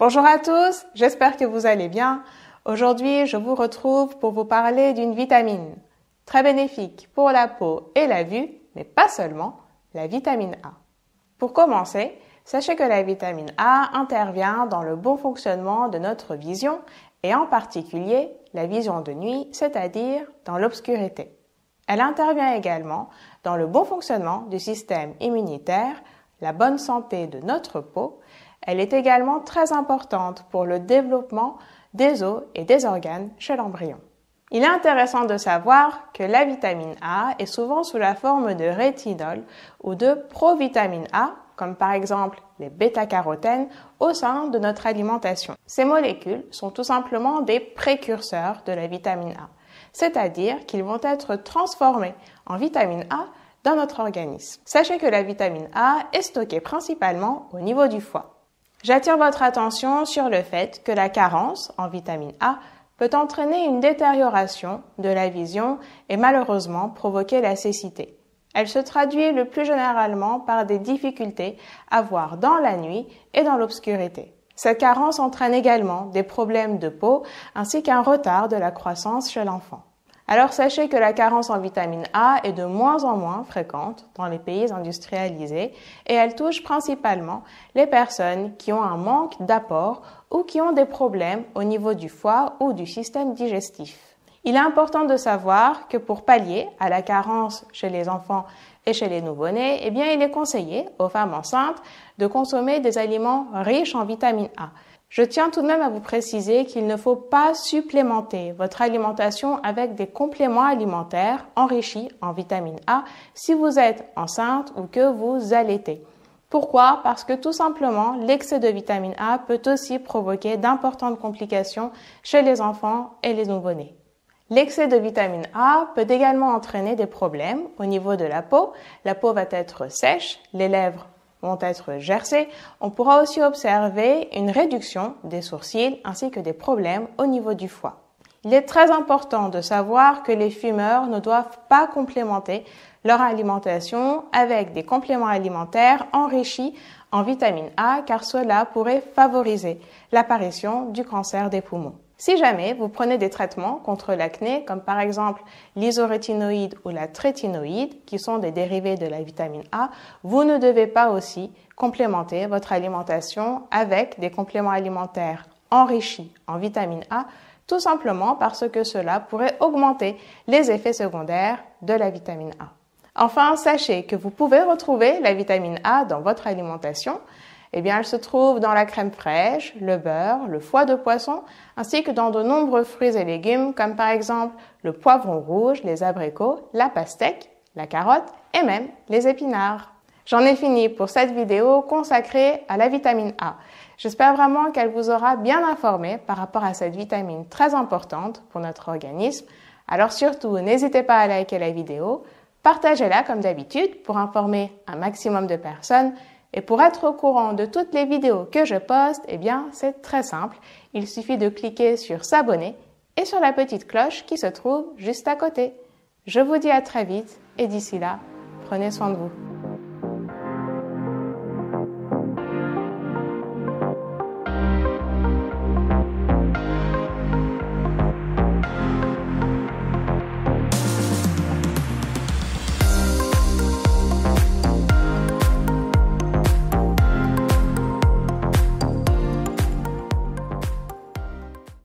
Bonjour à tous, j'espère que vous allez bien. Aujourd'hui, je vous retrouve pour vous parler d'une vitamine très bénéfique pour la peau et la vue, mais pas seulement, la vitamine A. Pour commencer, sachez que la vitamine A intervient dans le bon fonctionnement de notre vision et en particulier la vision de nuit, c'est-à-dire dans l'obscurité. Elle intervient également dans le bon fonctionnement du système immunitaire, la bonne santé de notre peau elle est également très importante pour le développement des os et des organes chez l'embryon. Il est intéressant de savoir que la vitamine A est souvent sous la forme de rétinol ou de provitamine A, comme par exemple les bêta-carotènes, au sein de notre alimentation. Ces molécules sont tout simplement des précurseurs de la vitamine A, c'est-à-dire qu'ils vont être transformés en vitamine A dans notre organisme. Sachez que la vitamine A est stockée principalement au niveau du foie. J'attire votre attention sur le fait que la carence en vitamine A peut entraîner une détérioration de la vision et malheureusement provoquer la cécité. Elle se traduit le plus généralement par des difficultés à voir dans la nuit et dans l'obscurité. Cette carence entraîne également des problèmes de peau ainsi qu'un retard de la croissance chez l'enfant. Alors sachez que la carence en vitamine A est de moins en moins fréquente dans les pays industrialisés et elle touche principalement les personnes qui ont un manque d'apport ou qui ont des problèmes au niveau du foie ou du système digestif. Il est important de savoir que pour pallier à la carence chez les enfants et chez les nouveau-nés, eh bien, il est conseillé aux femmes enceintes de consommer des aliments riches en vitamine A. Je tiens tout de même à vous préciser qu'il ne faut pas supplémenter votre alimentation avec des compléments alimentaires enrichis en vitamine A si vous êtes enceinte ou que vous allaitez. Pourquoi Parce que tout simplement, l'excès de vitamine A peut aussi provoquer d'importantes complications chez les enfants et les nouveau-nés. L'excès de vitamine A peut également entraîner des problèmes au niveau de la peau. La peau va être sèche, les lèvres vont être gercés, on pourra aussi observer une réduction des sourcils ainsi que des problèmes au niveau du foie. Il est très important de savoir que les fumeurs ne doivent pas complémenter leur alimentation avec des compléments alimentaires enrichis en vitamine A car cela pourrait favoriser l'apparition du cancer des poumons. Si jamais vous prenez des traitements contre l'acné, comme par exemple l'isorétinoïde ou la trétinoïde, qui sont des dérivés de la vitamine A, vous ne devez pas aussi complémenter votre alimentation avec des compléments alimentaires enrichis en vitamine A, tout simplement parce que cela pourrait augmenter les effets secondaires de la vitamine A. Enfin, sachez que vous pouvez retrouver la vitamine A dans votre alimentation eh bien, elle se trouve dans la crème fraîche, le beurre, le foie de poisson, ainsi que dans de nombreux fruits et légumes comme par exemple le poivron rouge, les abricots, la pastèque, la carotte et même les épinards. J'en ai fini pour cette vidéo consacrée à la vitamine A. J'espère vraiment qu'elle vous aura bien informé par rapport à cette vitamine très importante pour notre organisme. Alors surtout, n'hésitez pas à liker la vidéo, partagez-la comme d'habitude pour informer un maximum de personnes et pour être au courant de toutes les vidéos que je poste, eh bien, c'est très simple. Il suffit de cliquer sur s'abonner et sur la petite cloche qui se trouve juste à côté. Je vous dis à très vite et d'ici là, prenez soin de vous.